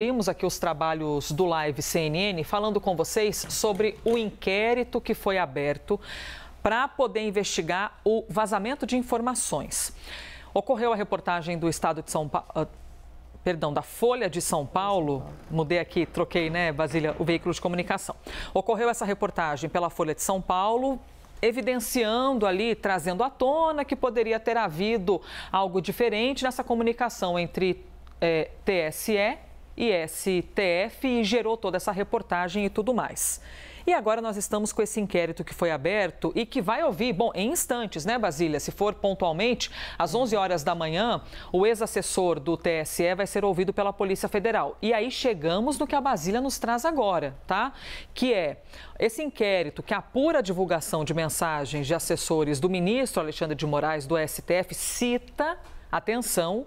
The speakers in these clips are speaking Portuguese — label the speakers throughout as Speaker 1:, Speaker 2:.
Speaker 1: Temos aqui os trabalhos do Live CNN falando com vocês sobre o inquérito que foi aberto para poder investigar o vazamento de informações. Ocorreu a reportagem do Estado de São Paulo. Ah, perdão, da Folha de São Paulo, mudei aqui, troquei, né, Basília, o veículo de comunicação. Ocorreu essa reportagem pela Folha de São Paulo, evidenciando ali, trazendo à tona que poderia ter havido algo diferente nessa comunicação entre é, eh, TSE e STF e gerou toda essa reportagem e tudo mais. E agora nós estamos com esse inquérito que foi aberto e que vai ouvir, bom, em instantes, né, Basília? Se for pontualmente, às 11 horas da manhã, o ex-assessor do TSE vai ser ouvido pela Polícia Federal. E aí chegamos no que a Basília nos traz agora, tá? Que é esse inquérito que apura a divulgação de mensagens de assessores do ministro Alexandre de Moraes do STF cita, atenção,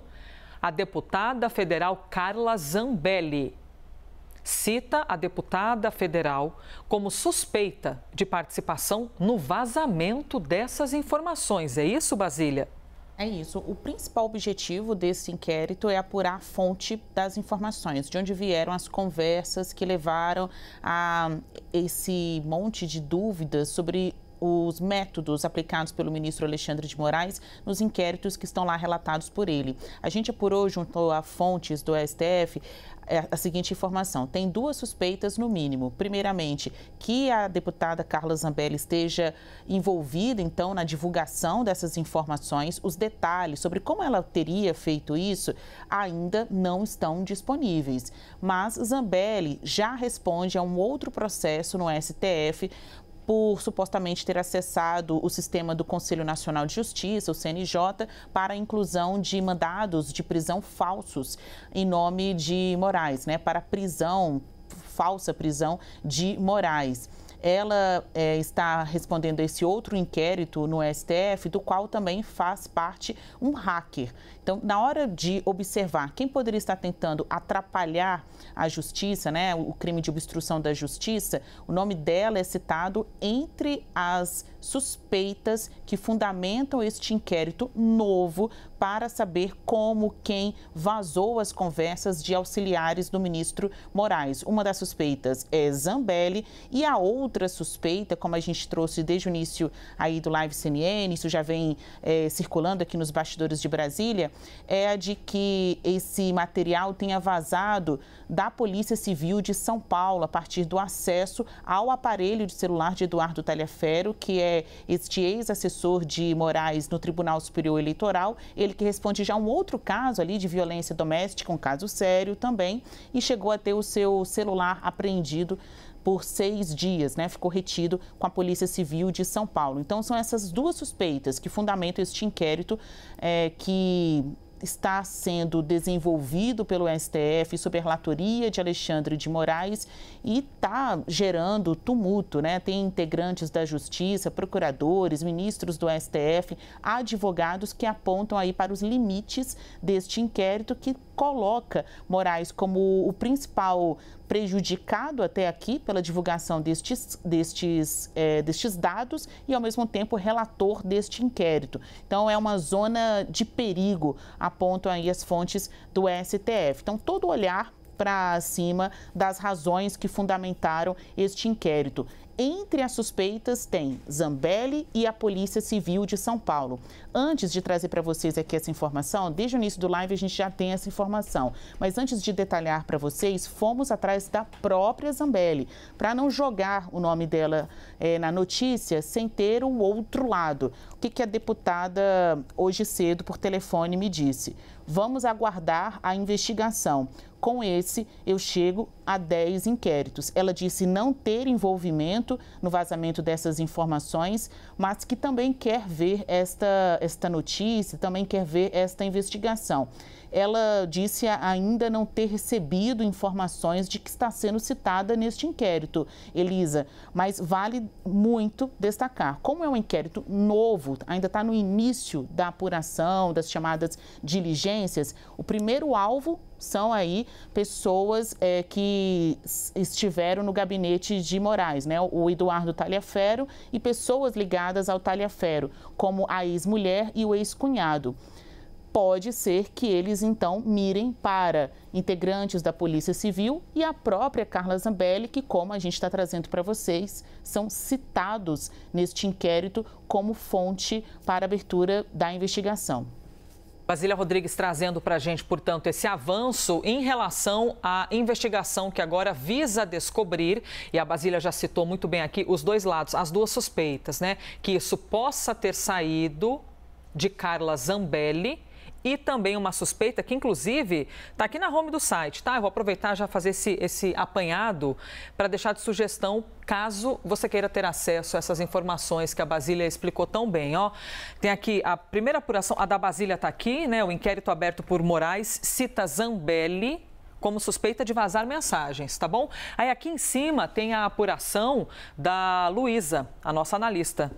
Speaker 1: a deputada federal Carla Zambelli. Cita a deputada federal como suspeita de participação no vazamento dessas informações. É isso, Basília?
Speaker 2: É isso. O principal objetivo desse inquérito é apurar a fonte das informações, de onde vieram as conversas que levaram a esse monte de dúvidas sobre os métodos aplicados pelo ministro Alexandre de Moraes nos inquéritos que estão lá relatados por ele. A gente apurou, junto a fontes do STF, é, a seguinte informação: tem duas suspeitas no mínimo. Primeiramente, que a deputada Carla Zambelli esteja envolvida então na divulgação dessas informações, os detalhes sobre como ela teria feito isso ainda não estão disponíveis. Mas Zambelli já responde a um outro processo no STF por supostamente ter acessado o sistema do Conselho Nacional de Justiça, o CNJ, para a inclusão de mandados de prisão falsos em nome de Moraes, né, para prisão falsa prisão de Moraes ela é, está respondendo a esse outro inquérito no STF, do qual também faz parte um hacker. Então, na hora de observar quem poderia estar tentando atrapalhar a justiça, né, o crime de obstrução da justiça, o nome dela é citado entre as suspeitas que fundamentam este inquérito novo para saber como quem vazou as conversas de auxiliares do ministro Moraes. Uma das suspeitas é Zambelli e a outra suspeita, como a gente trouxe desde o início aí do Live CNN, isso já vem é, circulando aqui nos bastidores de Brasília, é a de que esse material tenha vazado da Polícia Civil de São Paulo a partir do acesso ao aparelho de celular de Eduardo Talhafero, que é é, este ex-assessor de Moraes no Tribunal Superior Eleitoral, ele que responde já um outro caso ali de violência doméstica, um caso sério também, e chegou a ter o seu celular apreendido por seis dias, né? Ficou retido com a Polícia Civil de São Paulo. Então, são essas duas suspeitas que fundamentam este inquérito é, que está sendo desenvolvido pelo STF sob a relatoria de Alexandre de Moraes e está gerando tumulto, né? Tem integrantes da Justiça, procuradores, ministros do STF, advogados que apontam aí para os limites deste inquérito que coloca Moraes como o principal prejudicado até aqui pela divulgação destes, destes, é, destes dados e, ao mesmo tempo, relator deste inquérito. Então, é uma zona de perigo, apontam aí as fontes do STF. Então, todo olhar para cima das razões que fundamentaram este inquérito. Entre as suspeitas tem Zambelli e a Polícia Civil de São Paulo. Antes de trazer para vocês aqui essa informação, desde o início do live a gente já tem essa informação, mas antes de detalhar para vocês, fomos atrás da própria Zambelli, para não jogar o nome dela é, na notícia sem ter o outro lado. O que, que a deputada hoje cedo por telefone me disse? Vamos aguardar a investigação com esse eu chego a 10 inquéritos. Ela disse não ter envolvimento no vazamento dessas informações, mas que também quer ver esta, esta notícia, também quer ver esta investigação. Ela disse ainda não ter recebido informações de que está sendo citada neste inquérito, Elisa, mas vale muito destacar. Como é um inquérito novo, ainda está no início da apuração, das chamadas diligências, o primeiro alvo são aí pessoas é, que estiveram no gabinete de Moraes, né? O Eduardo Taliaferro e pessoas ligadas ao Taliaferro, como a ex-mulher e o ex-cunhado pode ser que eles então mirem para integrantes da Polícia Civil e a própria Carla Zambelli, que, como a gente está trazendo para vocês, são citados neste inquérito como fonte para abertura da investigação.
Speaker 1: Basília Rodrigues trazendo para a gente, portanto, esse avanço em relação à investigação que agora visa descobrir, e a Basília já citou muito bem aqui os dois lados, as duas suspeitas, né? Que isso possa ter saído de Carla Zambelli e também uma suspeita que, inclusive, está aqui na home do site, tá? Eu vou aproveitar já fazer esse, esse apanhado para deixar de sugestão caso você queira ter acesso a essas informações que a Basília explicou tão bem, ó. Tem aqui a primeira apuração, a da Basília está aqui, né? O inquérito aberto por Moraes cita Zambelli, como suspeita de vazar mensagens, tá bom? Aí aqui em cima tem a apuração da Luísa, a nossa analista.